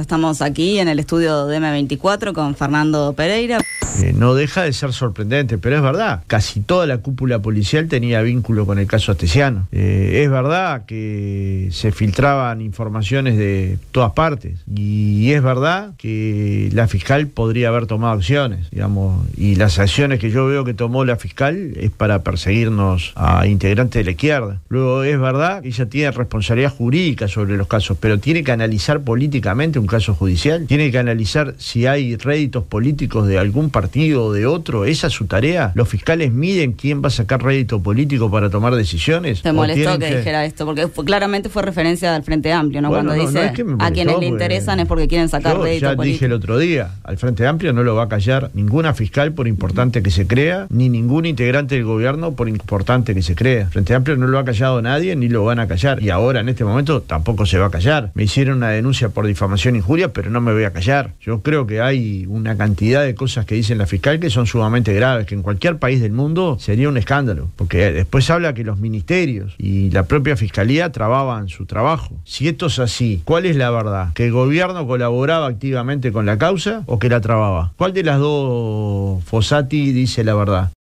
estamos aquí en el estudio de M24 con Fernando Pereira. Eh, no deja de ser sorprendente, pero es verdad, casi toda la cúpula policial tenía vínculo con el caso Astesiano. Eh, es verdad que se filtraban informaciones de todas partes y es verdad que la fiscal podría haber tomado acciones, y las acciones que yo veo que tomó la fiscal es para perseguirnos a integrantes de la izquierda. Luego es verdad que ella tiene responsabilidad jurídica sobre los casos, pero tiene que analizar políticamente un caso judicial, tiene que analizar si hay réditos políticos de algún partido partido de otro? ¿Esa es su tarea? ¿Los fiscales miden quién va a sacar rédito político para tomar decisiones? Te molestó que, dijera esto, porque claramente fue referencia al Frente Amplio, ¿no? Cuando dice a quienes le pues, interesan es porque quieren sacar yo ya dije el otro día, al Frente Amplio no lo va a callar ninguna fiscal por importante que se crea, ni ningún integrante del gobierno por importante que se crea. Frente Amplio no lo ha callado nadie, ni lo van a callar. Y ahora, en este momento, tampoco se va a callar. Me hicieron una denuncia por difamación e injuria, pero no me voy a callar. Yo creo que hay una cantidad de cosas que dicen la fiscal que son sumamente graves, que en cualquier país del mundo sería un escándalo, porque después habla que los ministerios y la propia fiscalía trababan su trabajo. Si esto es así, ¿cuál es la verdad? ¿Que el gobierno colaboraba activamente con la causa o que la trababa? ¿Cuál de las dos Fossati dice la verdad?